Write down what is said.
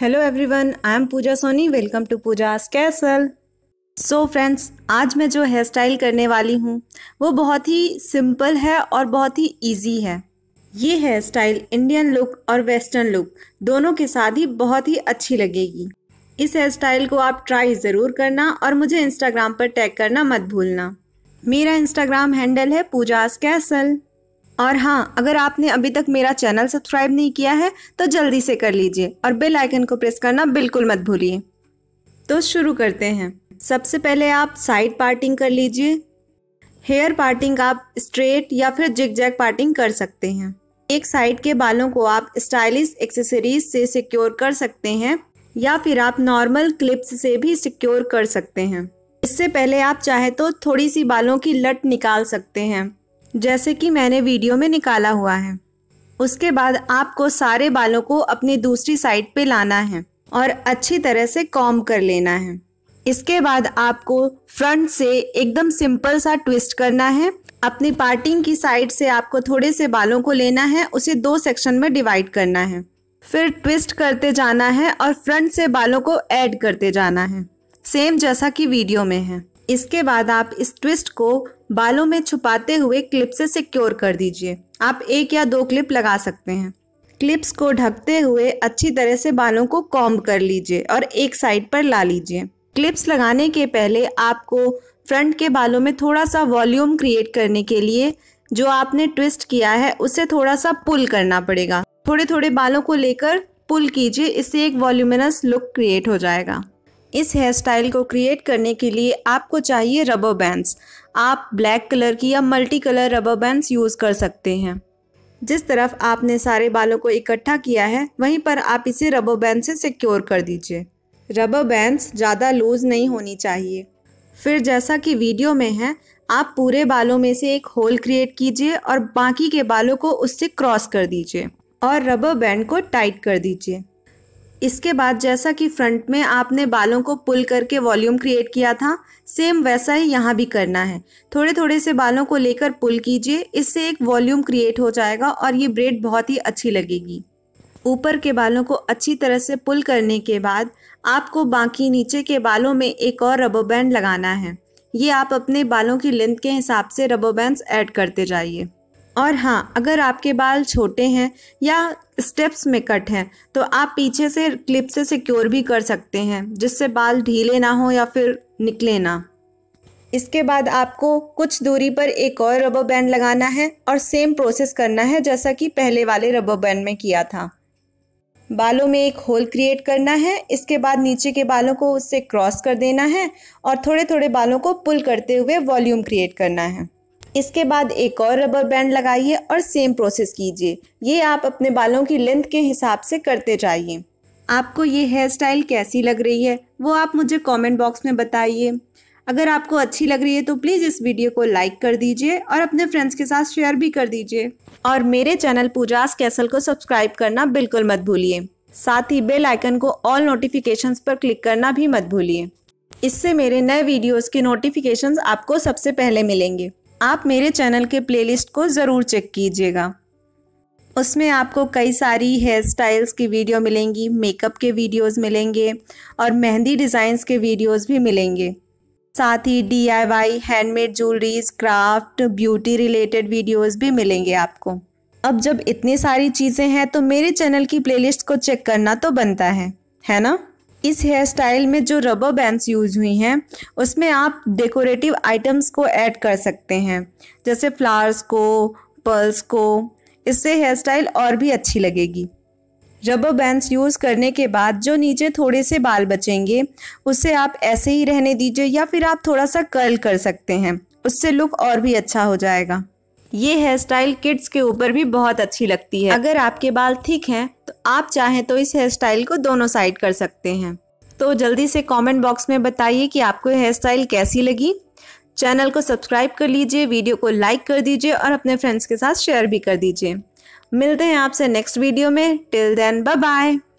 hello everyone I am Pooja Soni welcome to Pooja castle so friends आज मैं जो हेयर स्टाइल करने वाली हूँ वो बहुत ही सिंपल है और बहुत ही इजी है ये हेयर स्टाइल इंडियन लुक और वेस्टर्न लुक दोनों के साथ ही बहुत ही अच्छी लगेगी इस हेयर स्टाइल को आप ट्राई ज़रूर करना और मुझे इंस्टाग्राम पर टैग करना मत भूलना मेरा इंस्टाग्राम हैंडल है पूजा कैसल और हाँ अगर आपने अभी तक मेरा चैनल सब्सक्राइब नहीं किया है तो जल्दी से कर लीजिए और बेल आइकन को प्रेस करना बिल्कुल मत भूलिए तो शुरू करते हैं सबसे पहले आप साइड पार्टिंग कर लीजिए हेयर पार्टिंग आप स्ट्रेट या फिर जिग जैग पार्टिंग कर सकते हैं एक साइड के बालों को आप स्टाइलिश एक्सेसरीज से सिक्योर कर सकते हैं या फिर आप नॉर्मल क्लिप्स से भी सिक्योर कर सकते हैं इससे पहले आप चाहे तो थोड़ी सी बालों की लट निकाल सकते हैं जैसे कि मैंने वीडियो में निकाला हुआ है उसके बाद आपको सारे बालों को अपनी दूसरी साइड पे लाना है और अच्छी तरह से कॉम कर लेना है इसके बाद आपको फ्रंट से एकदम सिंपल सा ट्विस्ट करना है अपनी पार्टिंग की साइड से आपको थोड़े से बालों को लेना है उसे दो सेक्शन में डिवाइड करना है फिर ट्विस्ट करते जाना है और फ्रंट से बालों को ऐड करते जाना है सेम जैसा कि वीडियो में है इसके बाद आप इस ट्विस्ट को बालों में छुपाते हुए क्लिप से सिक्योर कर दीजिए आप एक या दो क्लिप लगा सकते हैं क्लिप्स को ढकते हुए अच्छी तरह से बालों को कॉम्ब कर लीजिए और एक साइड पर ला लीजिए क्लिप्स लगाने के पहले आपको फ्रंट के बालों में थोड़ा सा वॉल्यूम क्रिएट करने के लिए जो आपने ट्विस्ट किया है उसे थोड़ा सा पुल करना पड़ेगा थोड़े थोड़े बालों को लेकर पुल कीजिए इससे एक वॉल्यूमिनस लुक क्रिएट हो जाएगा इस हेयर स्टाइल को क्रिएट करने के लिए आपको चाहिए रबर बैंड्स आप ब्लैक कलर की या multi colour rubber bands use कर सकते हैं जिस तरफ आपने सारे बालों को इकट्ठा किया है वहीं पर आप इसे रबर बैंड से सिक्योर कर दीजिए रबर बैंड्स ज़्यादा लूज़ नहीं होनी चाहिए फिर जैसा कि वीडियो में है आप पूरे बालों में से एक होल क्रिएट कीजिए और बाकी के बालों को उससे क्रॉस कर दीजिए और रबर बैंड को टाइट कर दीजिए इसके बाद जैसा कि फ्रंट में आपने बालों को पुल करके वॉल्यूम क्रिएट किया था सेम वैसा ही यहाँ भी करना है थोड़े थोड़े से बालों को लेकर पुल कीजिए इससे एक वॉल्यूम क्रिएट हो जाएगा और ये ब्रेड बहुत ही अच्छी लगेगी ऊपर के बालों को अच्छी तरह से पुल करने के बाद आपको बाकी नीचे के बालों में एक और रबर बैंड लगाना है ये आप अपने बालों की लेंथ के हिसाब से रबर बैंड्स ऐड करते जाइए और हाँ अगर आपके बाल छोटे हैं या स्टेप्स में कट हैं तो आप पीछे से क्लिप से सिक्योर भी कर सकते हैं जिससे बाल ढीले ना हो या फिर निकले ना इसके बाद आपको कुछ दूरी पर एक और रबर बैंड लगाना है और सेम प्रोसेस करना है जैसा कि पहले वाले रबर बैंड में किया था बालों में एक होल क्रिएट करना है इसके बाद नीचे के बालों को उससे क्रॉस कर देना है और थोड़े थोड़े बालों को पुल करते हुए वॉल्यूम क्रिएट करना है इसके बाद एक और रबर बैंड लगाइए और सेम प्रोसेस कीजिए ये आप अपने बालों की लेंथ के हिसाब से करते जाइए आपको ये हेयर स्टाइल कैसी लग रही है वो आप मुझे कमेंट बॉक्स में बताइए अगर आपको अच्छी लग रही है तो प्लीज़ इस वीडियो को लाइक कर दीजिए और अपने फ्रेंड्स के साथ शेयर भी कर दीजिए और मेरे चैनल पूजास कैसल को सब्सक्राइब करना बिल्कुल मत भूलिए साथ ही बेल आइकन को ऑल नोटिफिकेशंस पर क्लिक करना भी मत भूलिए इससे मेरे नए वीडियोस के नोटिफिकेशंस आपको सबसे पहले मिलेंगे आप मेरे चैनल के प्लेलिस्ट को ज़रूर चेक कीजिएगा उसमें आपको कई सारी हेयर स्टाइल्स की वीडियो मिलेंगी मेकअप के वीडियोस मिलेंगे और मेहंदी डिज़ाइंस के वीडियोस भी मिलेंगे साथ ही DIY handmade jewelleries craft beauty related videos भी मिलेंगे आपको अब जब इतनी सारी चीज़ें हैं तो मेरे चैनल की प्लेलिस्ट को चेक करना तो बनता है है ना इस हेयर स्टाइल में जो रबर बैंड्स यूज हुई हैं उसमें आप डेकोरेटिव आइटम्स को ऐड कर सकते हैं जैसे फ्लावर्स को पर्ल्स को इससे हेयर स्टाइल और भी अच्छी लगेगी रबर बैंड्स यूज़ करने के बाद जो नीचे थोड़े से बाल बचेंगे उससे आप ऐसे ही रहने दीजिए या फिर आप थोड़ा सा कर्ल कर सकते हैं उससे लुक और भी अच्छा हो जाएगा ये हेयर स्टाइल किड्स के ऊपर भी बहुत अच्छी लगती है अगर आपके बाल ठीक हैं तो आप चाहें तो इस हेयर स्टाइल को दोनों साइड कर सकते हैं तो जल्दी से कमेंट बॉक्स में बताइए कि आपको हेयर स्टाइल कैसी लगी चैनल को सब्सक्राइब कर लीजिए वीडियो को लाइक कर दीजिए और अपने फ्रेंड्स के साथ शेयर भी कर दीजिए मिलते हैं आपसे नेक्स्ट वीडियो में टिल देन बाय